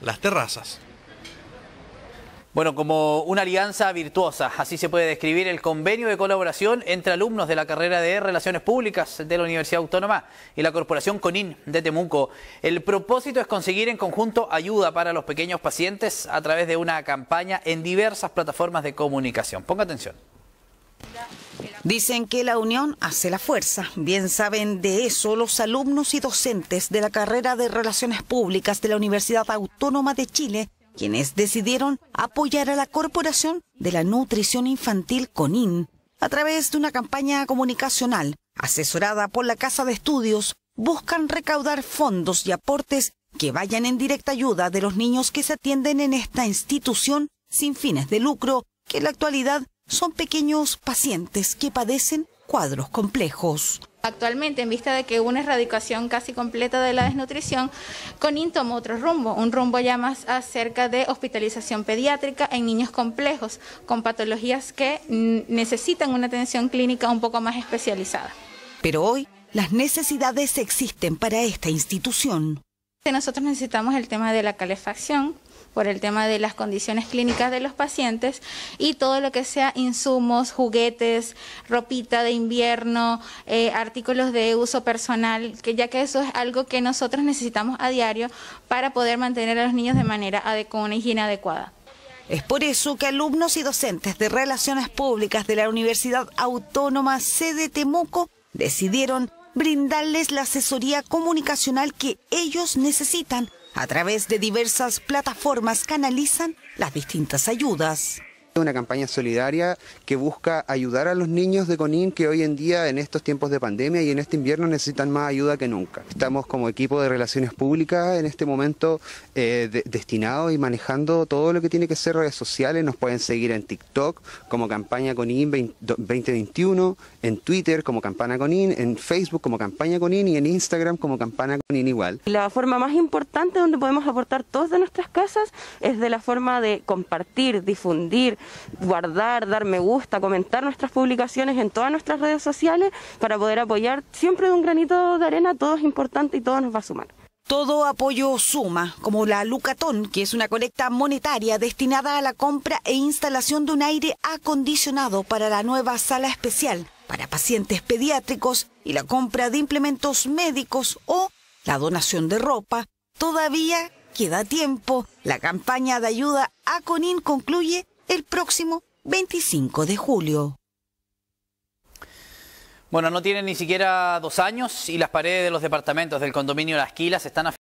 las terrazas. Bueno, como una alianza virtuosa, así se puede describir el convenio de colaboración entre alumnos de la carrera de Relaciones Públicas de la Universidad Autónoma y la Corporación CONIN de Temuco. El propósito es conseguir en conjunto ayuda para los pequeños pacientes a través de una campaña en diversas plataformas de comunicación. Ponga atención. Dicen que la unión hace la fuerza. Bien saben de eso los alumnos y docentes de la carrera de Relaciones Públicas de la Universidad Autónoma de Chile, quienes decidieron apoyar a la Corporación de la Nutrición Infantil CONIN a través de una campaña comunicacional asesorada por la Casa de Estudios, buscan recaudar fondos y aportes que vayan en directa ayuda de los niños que se atienden en esta institución sin fines de lucro que en la actualidad son pequeños pacientes que padecen cuadros complejos. Actualmente, en vista de que una erradicación casi completa de la desnutrición, ...con tomó otro rumbo, un rumbo ya más acerca de hospitalización pediátrica en niños complejos, con patologías que necesitan una atención clínica un poco más especializada. Pero hoy, las necesidades existen para esta institución. Nosotros necesitamos el tema de la calefacción, por el tema de las condiciones clínicas de los pacientes y todo lo que sea insumos, juguetes, ropita de invierno, eh, artículos de uso personal, que ya que eso es algo que nosotros necesitamos a diario para poder mantener a los niños de manera con una higiene adecuada. Es por eso que alumnos y docentes de Relaciones Públicas de la Universidad Autónoma sede Temuco decidieron brindarles la asesoría comunicacional que ellos necesitan a través de diversas plataformas canalizan las distintas ayudas. Una campaña solidaria que busca ayudar a los niños de Conin que hoy en día, en estos tiempos de pandemia y en este invierno, necesitan más ayuda que nunca. Estamos como equipo de relaciones públicas en este momento eh, destinados y manejando todo lo que tiene que ser redes sociales. Nos pueden seguir en TikTok como campaña Conin 2021, en Twitter como campaña Conin, en Facebook como campaña Conin y en Instagram como campaña Conin igual. La forma más importante donde podemos aportar todos de nuestras casas es de la forma de compartir, difundir, guardar, dar me gusta, comentar nuestras publicaciones en todas nuestras redes sociales para poder apoyar siempre de un granito de arena, todo es importante y todo nos va a sumar. Todo apoyo suma, como la Lucatón, que es una colecta monetaria destinada a la compra e instalación de un aire acondicionado para la nueva sala especial para pacientes pediátricos y la compra de implementos médicos o la donación de ropa. Todavía queda tiempo. La campaña de ayuda a Conin concluye el próximo 25 de julio. Bueno, no tiene ni siquiera dos años y las paredes de los departamentos del condominio Las Quilas están afectadas.